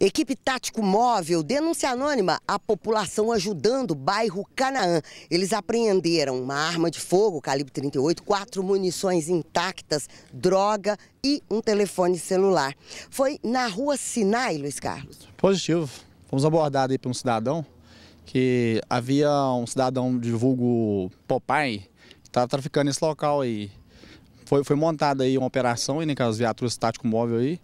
Equipe Tático Móvel, denúncia anônima, a população ajudando o bairro Canaã. Eles apreenderam uma arma de fogo, calibre 38, quatro munições intactas, droga e um telefone celular. Foi na rua Sinai, Luiz Carlos? Positivo. Fomos abordados aí por um cidadão, que havia um cidadão de vulgo Popeye, que estava traficando esse local aí. Foi, foi montada aí uma operação, aí, né, com é as viaturas tático móvel aí.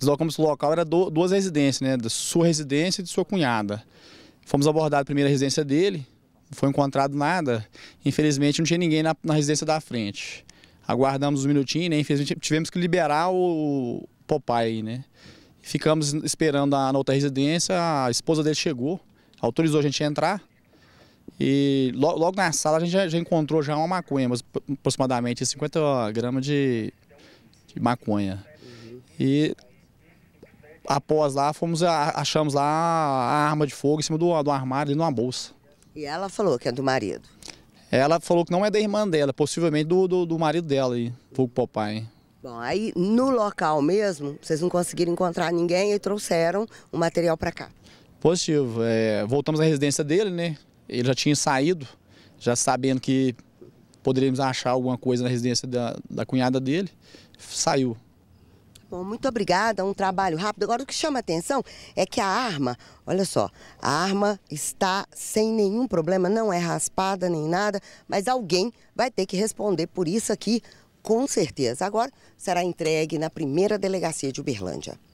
Deslocamos local, era do, duas residências, né? Da sua residência e de sua cunhada. Fomos abordados a primeira residência dele, não foi encontrado nada. Infelizmente não tinha ninguém na, na residência da frente. Aguardamos uns minutinhos, né? Infelizmente tivemos que liberar o Popeye, né? Ficamos esperando a, na outra residência, a esposa dele chegou, autorizou a gente a entrar. E logo, logo na sala a gente já, já, encontrou já uma maconha, mas aproximadamente 50 gramas de, de maconha. E após lá, fomos achamos lá a arma de fogo em cima do, do armário, ali numa bolsa. E ela falou que é do marido? Ela falou que não é da irmã dela, possivelmente do, do, do marido dela, aí, fogo papai. Bom, aí no local mesmo, vocês não conseguiram encontrar ninguém e trouxeram o material para cá? Positivo. É, voltamos à residência dele, né? Ele já tinha saído, já sabendo que poderíamos achar alguma coisa na residência da, da cunhada dele, saiu. Bom, muito obrigada, um trabalho rápido. Agora, o que chama atenção é que a arma, olha só, a arma está sem nenhum problema, não é raspada nem nada, mas alguém vai ter que responder por isso aqui, com certeza. Agora, será entregue na primeira delegacia de Uberlândia.